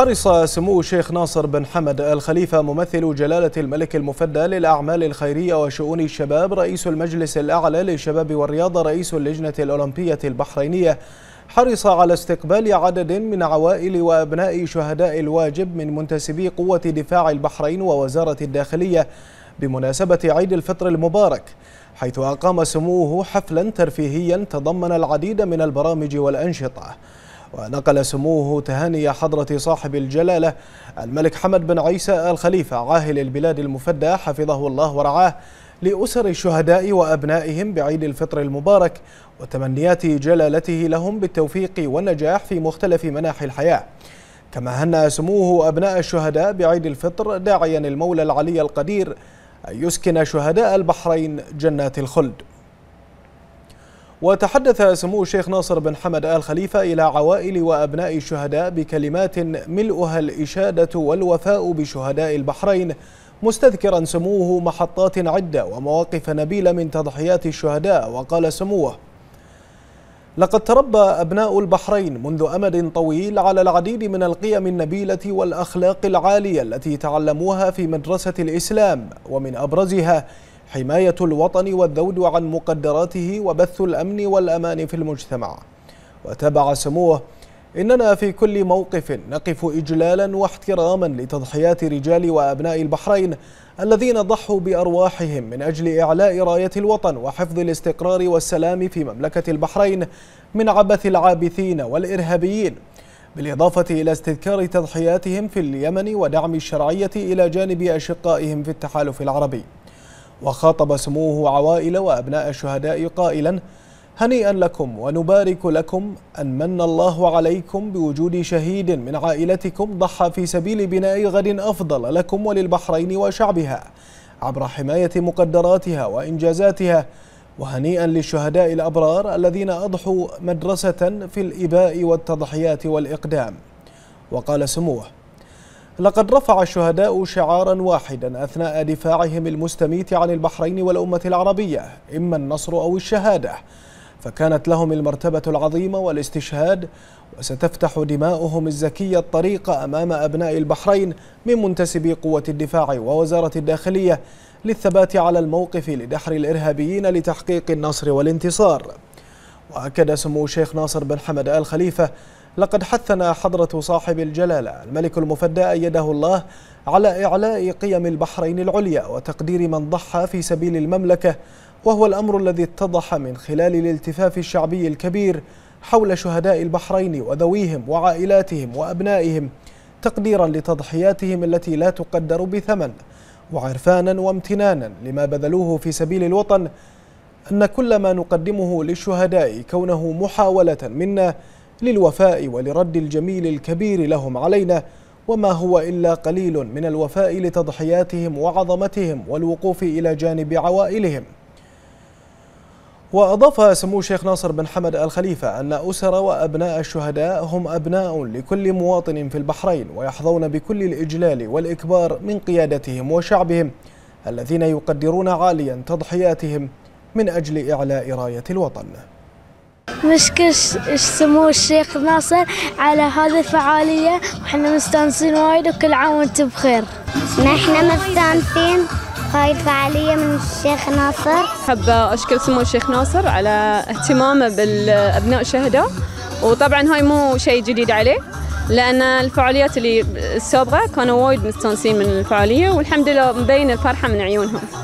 حرص سمو الشيخ ناصر بن حمد الخليفة ممثل جلالة الملك المفدى للأعمال الخيرية وشؤون الشباب رئيس المجلس الأعلى للشباب والرياضة رئيس اللجنة الأولمبية البحرينية حرص على استقبال عدد من عوائل وأبناء شهداء الواجب من منتسبي قوة دفاع البحرين ووزارة الداخلية بمناسبة عيد الفطر المبارك حيث أقام سموه حفلا ترفيهيا تضمن العديد من البرامج والأنشطة ونقل سموه تهاني حضرة صاحب الجلالة الملك حمد بن عيسى الخليفة عاهل البلاد المفدى حفظه الله ورعاه لأسر الشهداء وأبنائهم بعيد الفطر المبارك وتمنيات جلالته لهم بالتوفيق والنجاح في مختلف مناحي الحياة كما هنأ سموه أبناء الشهداء بعيد الفطر داعيا المولى العلي القدير أن يسكن شهداء البحرين جنات الخلد وتحدث سمو الشيخ ناصر بن حمد آل خليفة إلى عوائل وأبناء الشهداء بكلمات ملؤها الإشادة والوفاء بشهداء البحرين مستذكرا سموه محطات عدة ومواقف نبيلة من تضحيات الشهداء وقال سموه لقد تربى أبناء البحرين منذ أمد طويل على العديد من القيم النبيلة والأخلاق العالية التي تعلموها في مدرسة الإسلام ومن أبرزها حماية الوطن والذود عن مقدراته وبث الأمن والأمان في المجتمع وتابع سموه إننا في كل موقف نقف إجلالا واحتراما لتضحيات رجال وأبناء البحرين الذين ضحوا بأرواحهم من أجل إعلاء راية الوطن وحفظ الاستقرار والسلام في مملكة البحرين من عبث العابثين والإرهابيين بالإضافة إلى استذكار تضحياتهم في اليمن ودعم الشرعية إلى جانب أشقائهم في التحالف العربي وخاطب سموه عوائل وأبناء الشهداء قائلا هنيئا لكم ونبارك لكم أن من الله عليكم بوجود شهيد من عائلتكم ضحى في سبيل بناء غد أفضل لكم وللبحرين وشعبها عبر حماية مقدراتها وإنجازاتها وهنيئا للشهداء الأبرار الذين أضحوا مدرسة في الإباء والتضحيات والإقدام وقال سموه لقد رفع الشهداء شعارا واحدا أثناء دفاعهم المستميت عن البحرين والأمة العربية إما النصر أو الشهادة فكانت لهم المرتبة العظيمة والاستشهاد وستفتح دماؤهم الزكية الطريق أمام أبناء البحرين من منتسبي قوة الدفاع ووزارة الداخلية للثبات على الموقف لدحر الإرهابيين لتحقيق النصر والانتصار وأكد سمو الشيخ ناصر بن حمد آل خليفة لقد حثنا حضرة صاحب الجلالة الملك المفدى أيده الله على إعلاء قيم البحرين العليا وتقدير من ضحى في سبيل المملكة وهو الأمر الذي اتضح من خلال الالتفاف الشعبي الكبير حول شهداء البحرين وذويهم وعائلاتهم وأبنائهم تقديرا لتضحياتهم التي لا تقدر بثمن وعرفانا وامتنانا لما بذلوه في سبيل الوطن أن كل ما نقدمه للشهداء كونه محاولة منا للوفاء ولرد الجميل الكبير لهم علينا وما هو إلا قليل من الوفاء لتضحياتهم وعظمتهم والوقوف إلى جانب عوائلهم وأضاف سمو الشيخ ناصر بن حمد الخليفة أن أسر وأبناء الشهداء هم أبناء لكل مواطن في البحرين ويحظون بكل الإجلال والإكبار من قيادتهم وشعبهم الذين يقدرون عاليا تضحياتهم من أجل إعلاء راية الوطن نشكر سمو الشيخ ناصر على هذه الفعالية وإحنا مستانسين وايد وكل عام وأنتم بخير نحن مستانسين هاي الفعالية من الشيخ ناصر أحب أشكر سمو الشيخ ناصر على اهتمامه بالأبناء الشهداء وطبعا هاي مو شيء جديد عليه لأن الفعاليات اللي السابقة كانوا وايد مستانسين من الفعالية والحمد لله مبين الفرحة من عيونهم